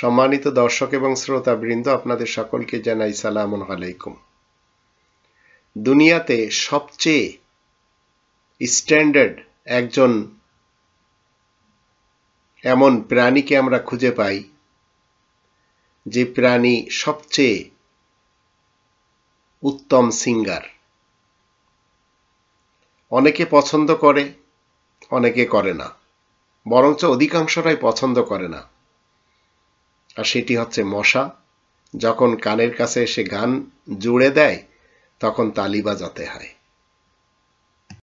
সম্মানিত দর্শক এবং শ্রোতা বৃন্দ আপনাদের সকলকে জানাই সালাম আলাইকুম দুনিয়াতে সবচেয়ে স্ট্যান্ডার্ড একজন এমন প্রাণীকে আমরা খুঁজে পাই যে প্রাণী সবচেয়ে উত্তম সিঙ্গার অনেকে পছন্দ করে অনেকে করে না বরঞ্চ অধিকাংশরাই পছন্দ করে না আর সেটি হচ্ছে মশা যখন কানের কাছে এসে গান জুড়ে দেয় তখন তালিবাজাতে হয়